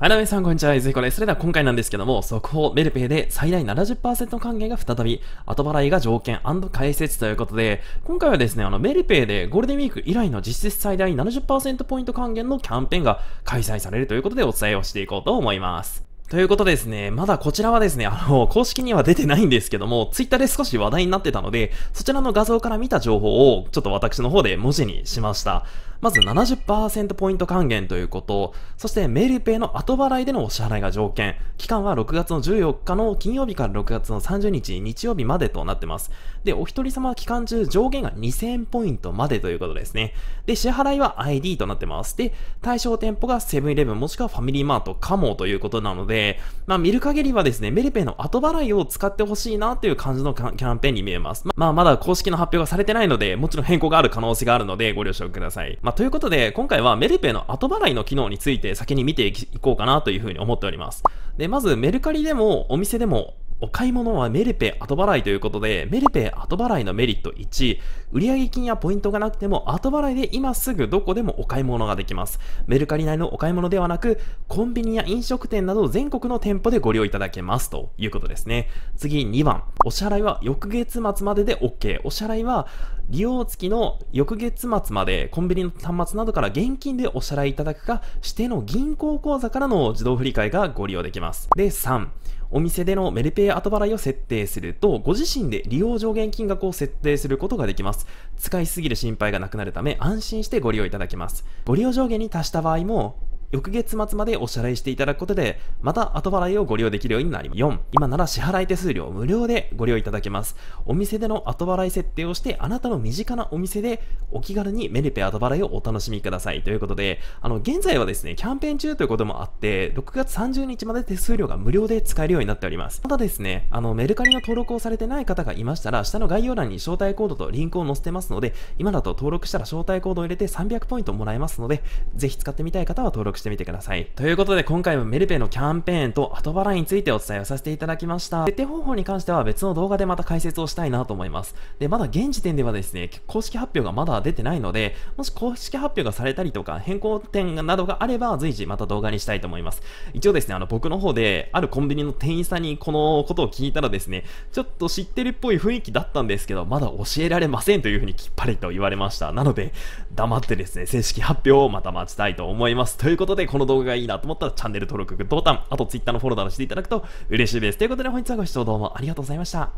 はい、皆さん、こんにちは。ゆずひこです。それでは今回なんですけども、速報、メルペイで最大70%還元が再び、後払いが条件解説ということで、今回はですね、あの、メルペイでゴールデンウィーク以来の実質最大70%ポイント還元のキャンペーンが開催されるということでお伝えをしていこうと思います。ということですね、まだこちらはですね、あの、公式には出てないんですけども、ツイッターで少し話題になってたので、そちらの画像から見た情報を、ちょっと私の方で文字にしました。まず70%ポイント還元ということ、そしてメールペイの後払いでのお支払いが条件、期間は6月の14日の金曜日から6月の30日日曜日までとなってます。で、お一人様期間中上限が2000ポイントまでということですね。で、支払いは ID となってます。で、対象店舗がセブンイレブンもしくはファミリーマートかもということなので、まあ見る限りはですね、メルペイの後払いを使ってほしいなという感じのキャンペーンに見えます。まあまだ公式の発表がされてないので、もちろん変更がある可能性があるのでご了承ください。ままあ、ということで、今回はメルペイの後払いの機能について先に見ていこうかなというふうに思っております。で、まずメルカリでもお店でもお買い物はメルペ後払いということで、メルペ後払いのメリット1、売上金やポイントがなくても後払いで今すぐどこでもお買い物ができます。メルカリ内のお買い物ではなく、コンビニや飲食店など全国の店舗でご利用いただけますということですね。次2番、お支払いは翌月末までで OK。お支払いは利用付きの翌月末までコンビニの端末などから現金でお支払いいただくか、指定の銀行口座からの自動振り替えがご利用できます。で、3、お店でのメルペイ後払いを設定すると、ご自身で利用上限金額を設定することができます。使いすぎる心配がなくなるため、安心してご利用いただけます。ご利用上限に達した場合も、翌月末までお支払いしていただくことで、また後払いをご利用できるようになります。4、今なら支払い手数料無料でご利用いただけます。お店での後払い設定をして、あなたの身近なお店でお気軽にメルペ後払いをお楽しみください。ということで、あの、現在はですね、キャンペーン中ということもあって、6月30日まで手数料が無料で使えるようになっております。ただですね、あの、メルカリの登録をされてない方がいましたら、下の概要欄に招待コードとリンクを載せてますので、今だと登録したら招待コードを入れて300ポイントもらえますので、ぜひ使ってみたい方は登録してみてください。ということで今回もメルペのキャンペーンと後払いについてお伝えをさせていただきました。設定方法に関しては別の動画でまた解説をしたいなと思います。で、まだ現時点ではですね、公式発表がまだ出てないので、もし公式発表がされたりとか変更点などがあれば随時また動画にしたいと思います。一応ですね、あの僕の方であるコンビニの店員さんにこのことを聞いたらですね、ちょっと知ってるっぽい雰囲気だったんですけど、まだ教えられませんというふうにきっぱりと言われました。なので、黙ってですね、正式発表をまた待ちたいと思います。ということことで、この動画がいいなと思ったらチャンネル登録、グッドボタン、あとツイッターのフォローなどしていただくと嬉しいです。ということで本日はご視聴どうもありがとうございました。